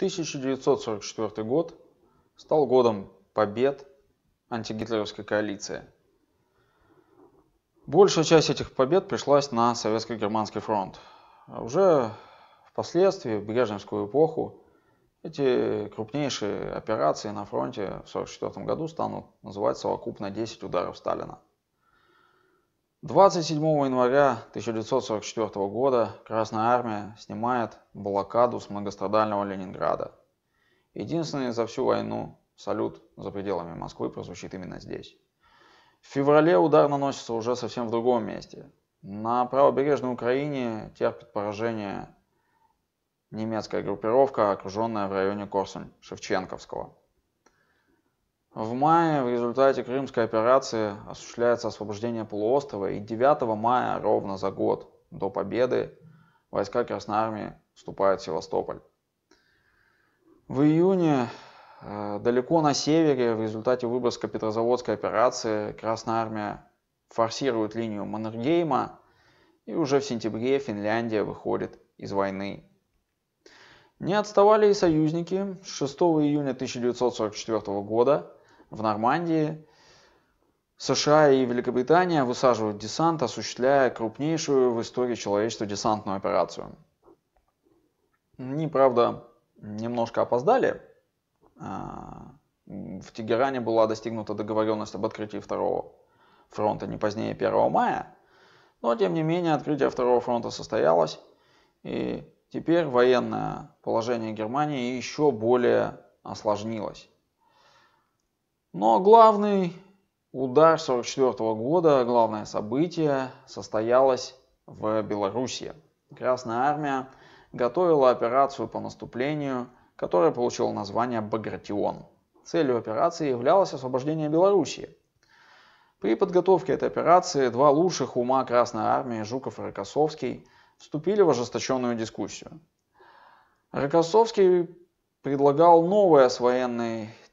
1944 год стал годом побед антигитлеровской коалиции. Большая часть этих побед пришлась на Советско-Германский фронт. А уже впоследствии, в Брежневскую эпоху, эти крупнейшие операции на фронте в 1944 году станут называть совокупно 10 ударов Сталина. 27 января 1944 года Красная Армия снимает блокаду с многострадального Ленинграда. Единственный за всю войну салют за пределами Москвы прозвучит именно здесь. В феврале удар наносится уже совсем в другом месте. На правобережной Украине терпит поражение немецкая группировка, окруженная в районе Корсунь-Шевченковского. В мае в результате Крымской операции осуществляется освобождение полуострова, и 9 мая, ровно за год до победы, войска Красной Армии вступают в Севастополь. В июне э, далеко на севере в результате выброска Петрозаводской операции Красная Армия форсирует линию Маннергейма, и уже в сентябре Финляндия выходит из войны. Не отставали и союзники. 6 июня 1944 года в Нормандии. США и Великобритания высаживают десант, осуществляя крупнейшую в истории человечества десантную операцию. Они, правда, немножко опоздали. А, в Тегеране была достигнута договоренность об открытии второго фронта не позднее 1 мая. Но, тем не менее, открытие второго фронта состоялось. И теперь военное положение Германии еще более осложнилось. Но ну, а главный удар 44 года, главное событие состоялось в Белоруссии. Красная армия готовила операцию по наступлению, которая получила название «Багратион». Целью операции являлось освобождение Белоруссии. При подготовке этой операции два лучших ума Красной армии, Жуков и Рокоссовский, вступили в ожесточенную дискуссию. Рокоссовский предлагал новые с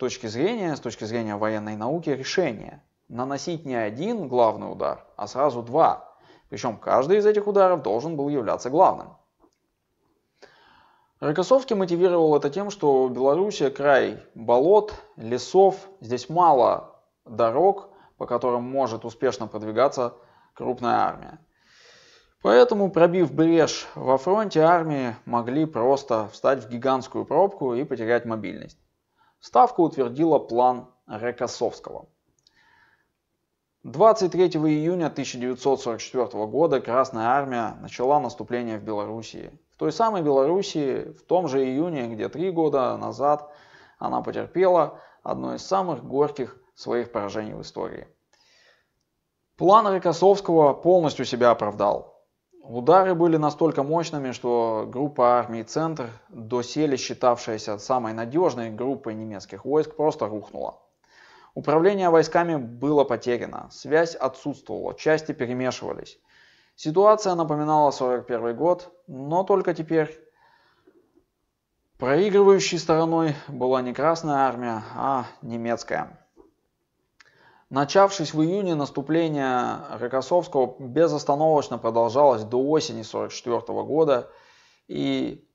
точки зрения, с точки зрения военной науки, решение. Наносить не один главный удар, а сразу два. Причем каждый из этих ударов должен был являться главным. Рокоссовский мотивировал это тем, что Белоруссия край болот, лесов, здесь мало дорог, по которым может успешно продвигаться крупная армия. Поэтому, пробив брешь во фронте, армии могли просто встать в гигантскую пробку и потерять мобильность. Ставка утвердила план Рокоссовского. 23 июня 1944 года Красная Армия начала наступление в Белоруссии. В той самой Белоруссии, в том же июне, где три года назад она потерпела одно из самых горьких своих поражений в истории. План Рокоссовского полностью себя оправдал. Удары были настолько мощными, что группа армии «Центр», доселе считавшаяся самой надежной группой немецких войск, просто рухнула. Управление войсками было потеряно, связь отсутствовала, части перемешивались. Ситуация напоминала 41 год, но только теперь. Проигрывающей стороной была не Красная Армия, а немецкая. Начавшись в июне, наступление Рокоссовского безостановочно продолжалось до осени 1944 года и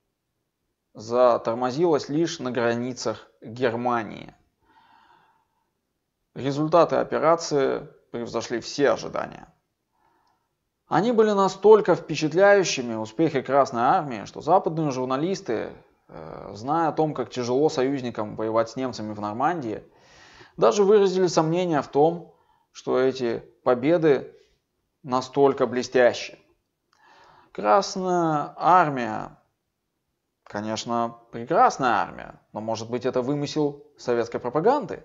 затормозилось лишь на границах Германии. Результаты операции превзошли все ожидания. Они были настолько впечатляющими, успехи Красной Армии, что западные журналисты, э, зная о том, как тяжело союзникам воевать с немцами в Нормандии, даже выразили сомнения в том, что эти победы настолько блестящи. Красная армия, конечно, прекрасная армия, но может быть это вымысел советской пропаганды?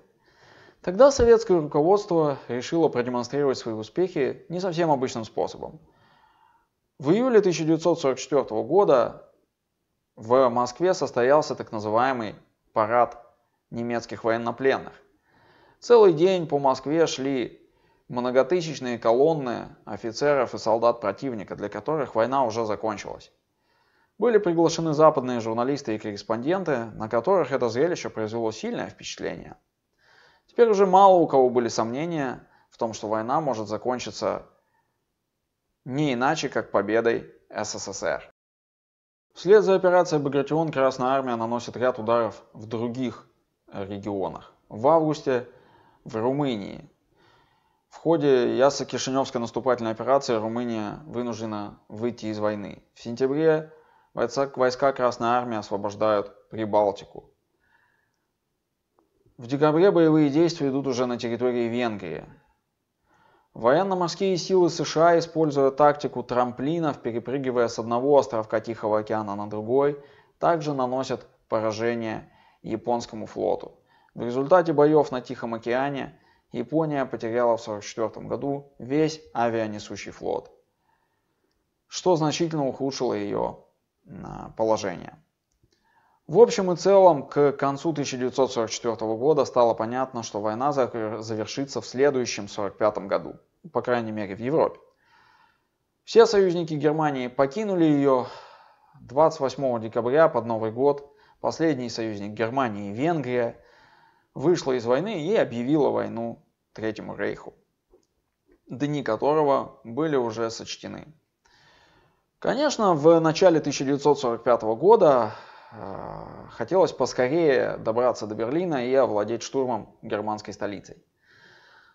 Тогда советское руководство решило продемонстрировать свои успехи не совсем обычным способом. В июле 1944 года в Москве состоялся так называемый парад немецких военнопленных. Целый день по Москве шли многотысячные колонны офицеров и солдат противника, для которых война уже закончилась. Были приглашены западные журналисты и корреспонденты, на которых это зрелище произвело сильное впечатление. Теперь уже мало у кого были сомнения в том, что война может закончиться не иначе, как победой СССР. Вслед за операцией «Багратион» Красная Армия наносит ряд ударов в других регионах. В августе в Румынии. В ходе Ясо-Кишиневской наступательной операции Румыния вынуждена выйти из войны. В сентябре войска Красной Армии освобождают Прибалтику. В декабре боевые действия идут уже на территории Венгрии. Военно-морские силы США, используя тактику трамплинов, перепрыгивая с одного островка Тихого океана на другой, также наносят поражение японскому флоту. В результате боев на Тихом океане Япония потеряла в 1944 году весь авианесущий флот, что значительно ухудшило ее положение. В общем и целом, к концу 1944 года стало понятно, что война завершится в следующем 1945 году, по крайней мере в Европе. Все союзники Германии покинули ее 28 декабря под Новый год. Последний союзник Германии – Венгрия – вышла из войны и объявила войну Третьему Рейху, дни которого были уже сочтены. Конечно, в начале 1945 года э, хотелось поскорее добраться до Берлина и овладеть штурмом германской столицей.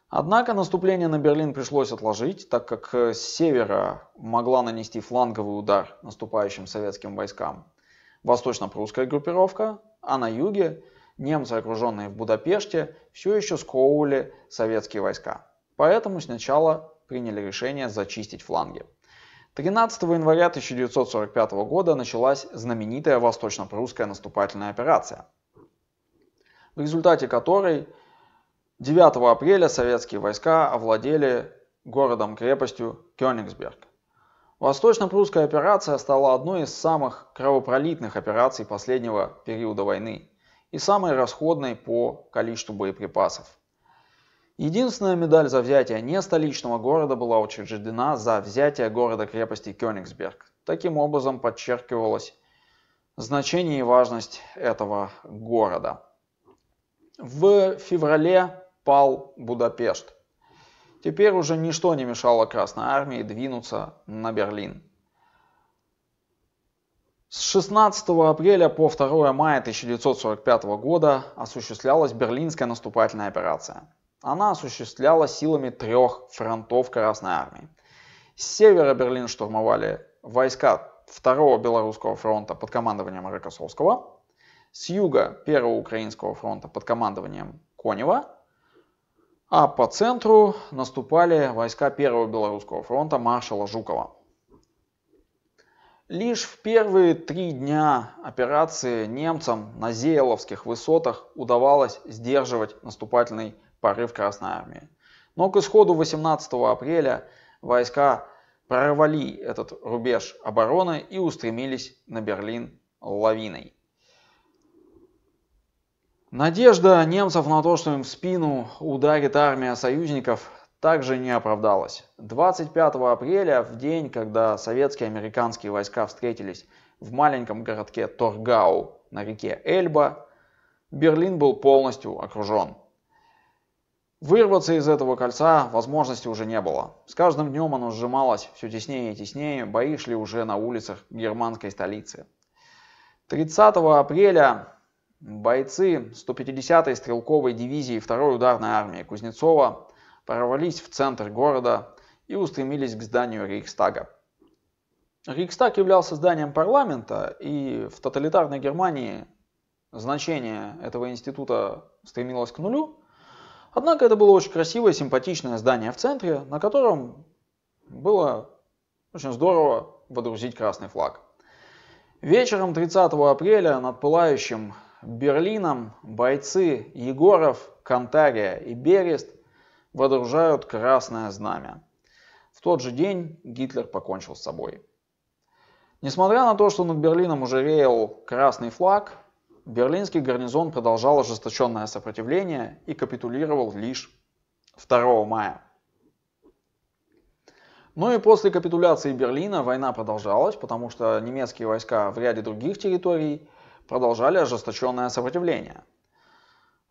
Однако наступление на Берлин пришлось отложить, так как с севера могла нанести фланговый удар наступающим советским войскам восточно-прусская группировка, а на юге немцы, окруженные в Будапеште, все еще сковывали советские войска. Поэтому сначала приняли решение зачистить фланги. 13 января 1945 года началась знаменитая восточно-прусская наступательная операция, в результате которой 9 апреля советские войска овладели городом-крепостью Кёнигсберг. Восточно-прусская операция стала одной из самых кровопролитных операций последнего периода войны и самой расходной по количеству боеприпасов. Единственная медаль за взятие не столичного города была учреждена за взятие города-крепости Кёнигсберг. Таким образом подчеркивалось значение и важность этого города. В феврале пал Будапешт. Теперь уже ничто не мешало Красной Армии двинуться на Берлин. С 16 апреля по 2 мая 1945 года осуществлялась Берлинская наступательная операция. Она осуществлялась силами трех фронтов Красной Армии. С севера Берлин штурмовали войска 2 Белорусского фронта под командованием Рокоссовского, с юга 1 Украинского фронта под командованием Конева, а по центру наступали войска 1 Белорусского фронта маршала Жукова. Лишь в первые три дня операции немцам на Зееловских высотах удавалось сдерживать наступательный порыв Красной Армии. Но к исходу 18 апреля войска прорвали этот рубеж обороны и устремились на Берлин лавиной. Надежда немцев на то, что им в спину ударит армия союзников, также не оправдалась. 25 апреля, в день, когда советские и американские войска встретились в маленьком городке Торгау на реке Эльба, Берлин был полностью окружен. Вырваться из этого кольца возможности уже не было. С каждым днем оно сжималось все теснее и теснее, бои шли уже на улицах германской столицы. 30 апреля бойцы 150-й стрелковой дивизии 2-й ударной армии Кузнецова прорвались в центр города и устремились к зданию Рейхстага. Рейхстаг являлся зданием парламента, и в тоталитарной Германии значение этого института стремилось к нулю. Однако это было очень красивое, симпатичное здание в центре, на котором было очень здорово водрузить красный флаг. Вечером 30 апреля над пылающим Берлином бойцы Егоров, Кантария и Берест водружают красное знамя. В тот же день Гитлер покончил с собой. Несмотря на то, что над Берлином уже реял красный флаг, берлинский гарнизон продолжал ожесточенное сопротивление и капитулировал лишь 2 мая. Ну и после капитуляции Берлина война продолжалась, потому что немецкие войска в ряде других территорий продолжали ожесточенное сопротивление.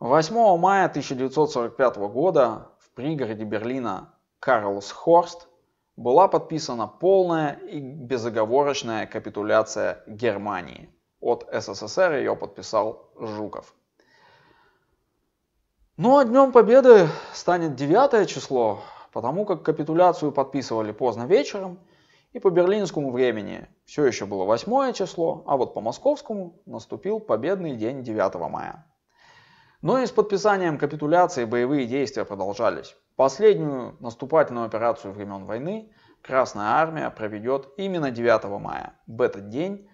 8 мая 1945 года пригороде Берлина Карлсхорст была подписана полная и безоговорочная капитуляция Германии. От СССР ее подписал Жуков. Ну а Днем Победы станет 9 число, потому как капитуляцию подписывали поздно вечером, и по берлинскому времени все еще было 8 число, а вот по московскому наступил победный день 9 мая. Но и с подписанием капитуляции боевые действия продолжались. Последнюю наступательную операцию времен войны Красная Армия проведет именно 9 мая. В этот день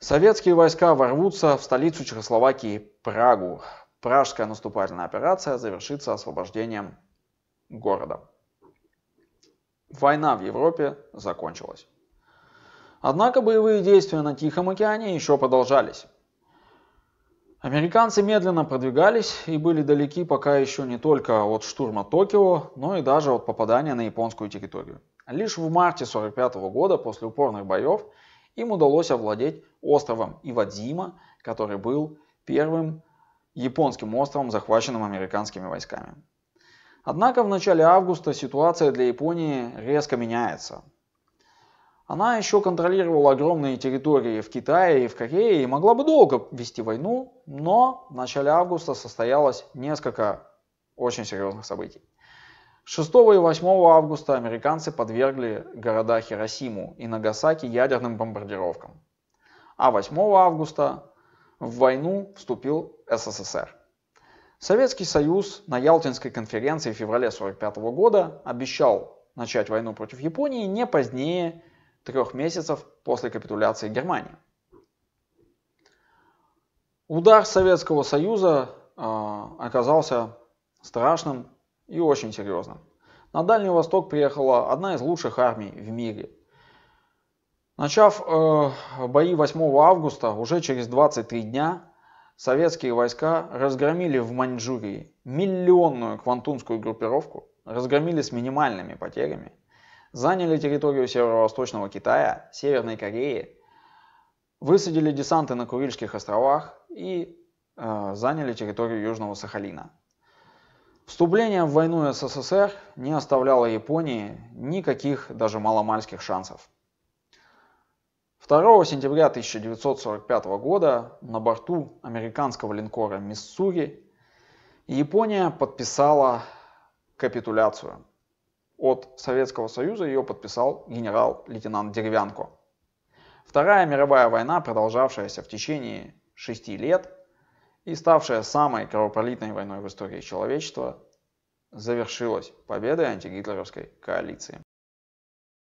советские войска ворвутся в столицу Чехословакии Прагу. Пражская наступательная операция завершится освобождением города. Война в Европе закончилась. Однако боевые действия на Тихом океане еще продолжались. Американцы медленно продвигались и были далеки пока еще не только от штурма Токио, но и даже от попадания на японскую территорию. Лишь в марте 1945 года, после упорных боев, им удалось овладеть островом Ивадзима, который был первым японским островом, захваченным американскими войсками. Однако в начале августа ситуация для Японии резко меняется. Она еще контролировала огромные территории в Китае и в Корее и могла бы долго вести войну, но в начале августа состоялось несколько очень серьезных событий. 6 и 8 августа американцы подвергли города Хиросиму и Нагасаки ядерным бомбардировкам. А 8 августа в войну вступил СССР. Советский Союз на Ялтинской конференции в феврале 1945 года обещал начать войну против Японии не позднее, трех месяцев после капитуляции Германии. Удар Советского Союза э, оказался страшным и очень серьезным. На Дальний Восток приехала одна из лучших армий в мире. Начав э, бои 8 августа, уже через 23 дня советские войска разгромили в Маньчжурии миллионную квантунскую группировку, разгромили с минимальными потерями – заняли территорию северо-восточного Китая, Северной Кореи, высадили десанты на Курильских островах и э, заняли территорию Южного Сахалина. Вступление в войну СССР не оставляло Японии никаких даже маломальских шансов. 2 сентября 1945 года на борту американского линкора «Миссури» Япония подписала капитуляцию – от Советского Союза ее подписал генерал-лейтенант Деревянко. Вторая мировая война, продолжавшаяся в течение шести лет и ставшая самой кровопролитной войной в истории человечества, завершилась победой антигитлеровской коалиции.